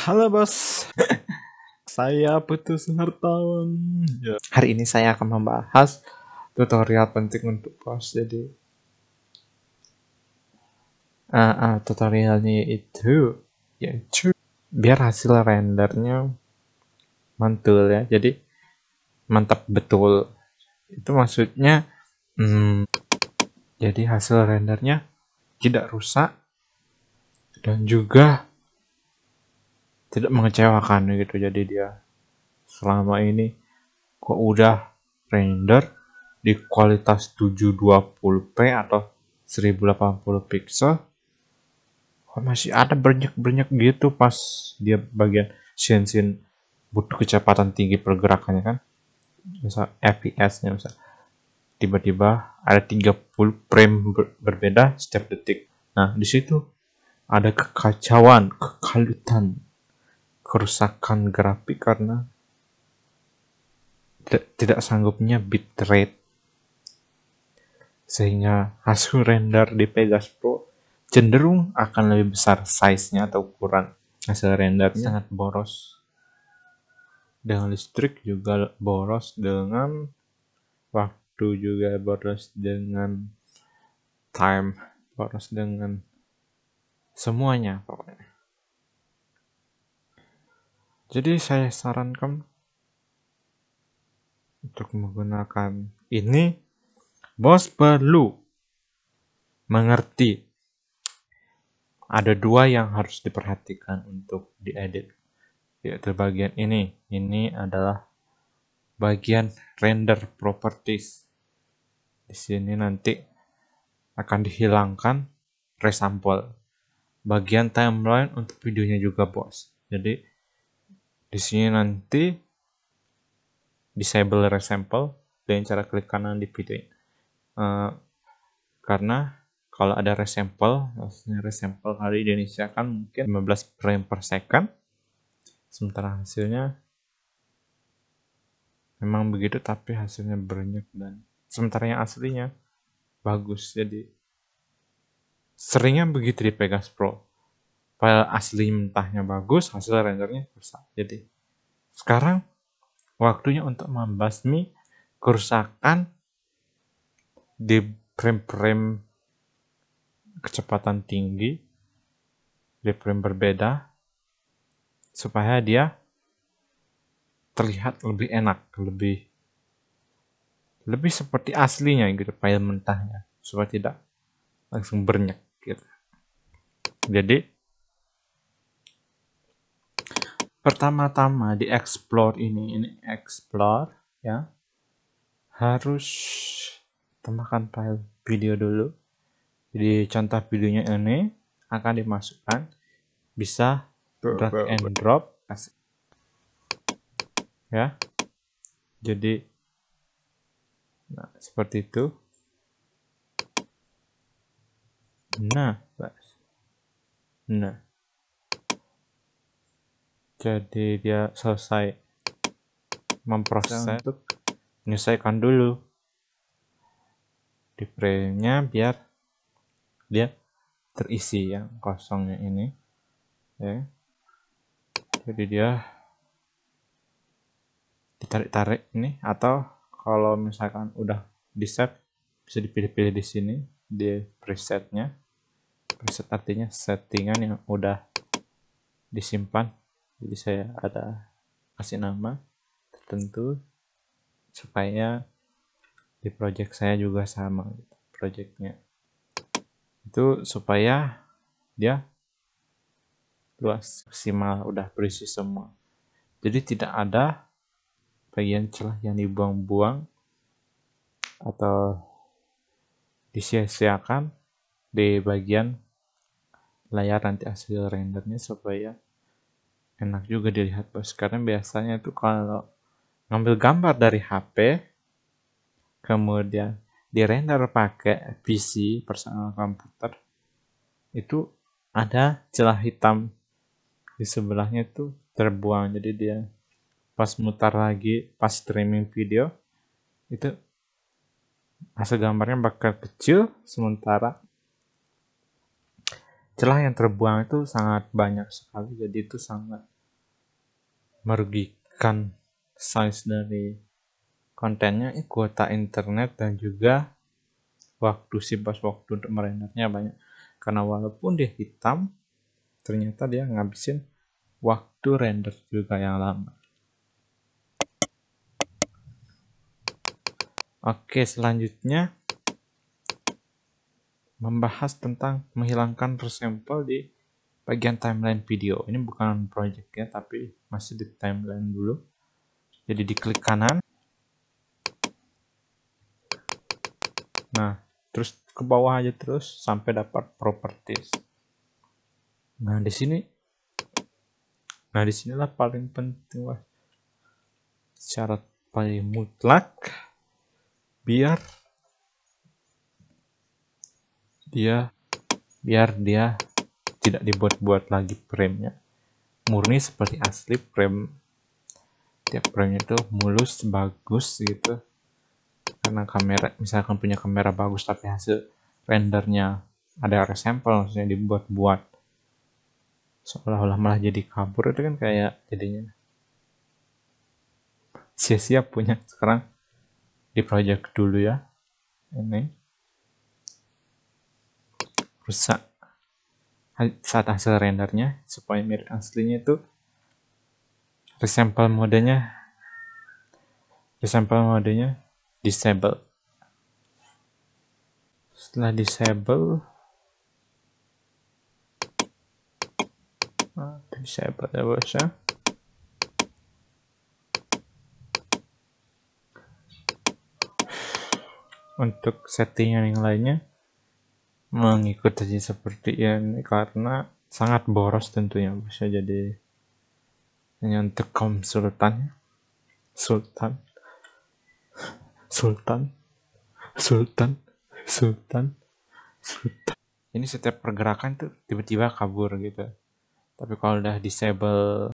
Halo bos, saya Putus Hartawan. Ya. Hari ini saya akan membahas tutorial penting untuk bos. Jadi uh, uh, tutorialnya itu yaitu biar hasil rendernya mantul ya. Jadi mantap betul. Itu maksudnya hmm, jadi hasil rendernya tidak rusak dan juga tidak mengecewakan gitu jadi dia selama ini kok udah render di kualitas 720p atau 1080 pixel kok masih ada banyak-banyak gitu pas dia bagian scene-scene butuh kecepatan tinggi pergerakannya kan misal FPS nya misal tiba-tiba ada 30 frame ber berbeda setiap detik nah disitu ada kekacauan kekalutan kerusakan grafik karena tidak sanggupnya bitrate sehingga hasil render di Pegas Pro cenderung akan lebih besar size-nya atau ukuran hasil ya. sangat boros dengan listrik juga boros dengan waktu juga boros dengan time boros dengan semuanya pokoknya jadi saya sarankan untuk menggunakan ini, bos perlu mengerti ada dua yang harus diperhatikan untuk diedit yaitu bagian ini ini adalah bagian render properties di sini nanti akan dihilangkan resample, bagian timeline untuk videonya juga bos jadi di sini nanti disable resample dengan cara klik kanan di video ini. Uh, karena kalau ada resample, maksudnya resample hari di Indonesia kan mungkin 15 frame per second. Sementara hasilnya memang begitu tapi hasilnya banyak dan sementara yang aslinya bagus jadi seringnya begitu di Vegas Pro file asli mentahnya bagus, hasil rendernya rusak. Jadi sekarang waktunya untuk membasmi kerusakan di frame-frame kecepatan tinggi di frame berbeda supaya dia terlihat lebih enak, lebih lebih seperti aslinya gitu file mentahnya supaya tidak langsung bernyek gitu. Jadi pertama-tama di explore ini ini explore ya harus tambahkan file video dulu jadi contoh videonya ini akan dimasukkan bisa drag and drop ya jadi nah, seperti itu nah nah jadi dia selesai memproses untuk menyelesaikan dulu di frame-nya biar dia terisi yang kosongnya ini ya jadi dia ditarik-tarik ini atau kalau misalkan udah di set bisa dipilih-pilih di sini di presetnya preset artinya settingan yang udah disimpan jadi saya ada kasih nama tertentu supaya di project saya juga sama gitu, projectnya itu supaya dia luas maksimal udah berisi semua jadi tidak ada bagian celah yang dibuang-buang atau disia-siakan di bagian layar nanti hasil rendernya supaya enak juga dilihat bos karena biasanya itu kalau ngambil gambar dari HP kemudian di render pakai PC personal komputer itu ada celah hitam di sebelahnya itu terbuang jadi dia pas mutar lagi pas streaming video itu hasil gambarnya bakal kecil sementara celah yang terbuang itu sangat banyak sekali jadi itu sangat merugikan size dari kontennya eh, kuota internet dan juga waktu si pas waktu untuk merendernya banyak karena walaupun dia hitam ternyata dia ngabisin waktu render juga yang lama oke selanjutnya membahas tentang menghilangkan sampel di bagian timeline video. Ini bukan project ya, tapi masih di timeline dulu. Jadi diklik kanan. Nah, terus ke bawah aja terus sampai dapat properties. Nah, di sini Nah, disinilah paling penting wah. Syarat paling mutlak biar dia biar dia tidak dibuat-buat lagi premnya murni seperti asli prem tiap premnya itu mulus bagus gitu karena kamera misalkan punya kamera bagus tapi hasil rendernya ada resample maksudnya dibuat-buat seolah-olah malah jadi kabur itu kan kayak jadinya sia-sia punya sekarang di project dulu ya ini rusak saat hasil rendernya supaya mirip aslinya itu resample modenya resample modenya disable setelah disable ah, disable ya bos ya untuk settingan yang lainnya mengikuti seperti ini karena sangat boros tentunya bisa jadi hanya untuk kaum sultan sultan sultan sultan sultan sultan ini setiap pergerakan tuh tiba-tiba kabur gitu tapi kalau udah disable